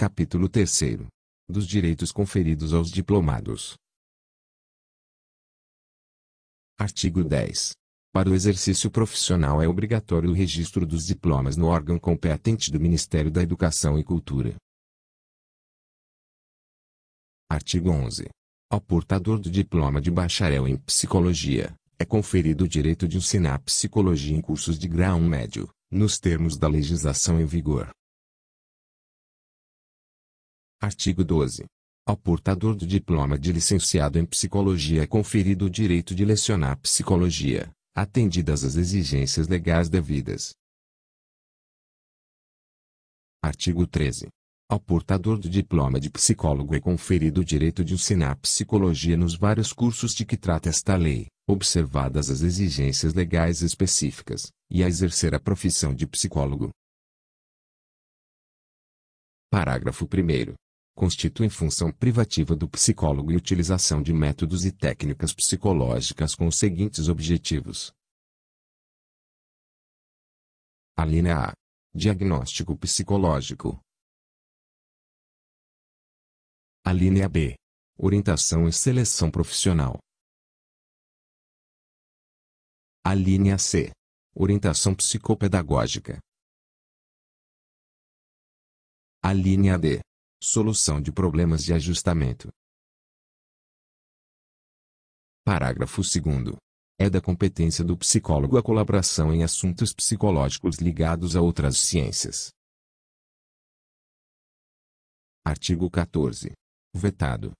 Capítulo 3 Dos direitos conferidos aos diplomados. Artigo 10. Para o exercício profissional é obrigatório o registro dos diplomas no órgão competente do Ministério da Educação e Cultura. Artigo 11. Ao portador do diploma de bacharel em psicologia, é conferido o direito de ensinar psicologia em cursos de grau médio, nos termos da legislação em vigor. Artigo 12. Ao portador do diploma de licenciado em psicologia é conferido o direito de lecionar psicologia, atendidas as exigências legais devidas. Artigo 13. Ao portador do diploma de psicólogo é conferido o direito de ensinar psicologia nos vários cursos de que trata esta lei, observadas as exigências legais específicas, e a exercer a profissão de psicólogo. Parágrafo 1 constituem função privativa do psicólogo e utilização de métodos e técnicas psicológicas com os seguintes objetivos. A linha A. Diagnóstico psicológico. A linha B. Orientação e seleção profissional. A linha C. Orientação psicopedagógica. A linha D. Solução de problemas de ajustamento. Parágrafo 2. É da competência do psicólogo a colaboração em assuntos psicológicos ligados a outras ciências. Artigo 14. Vetado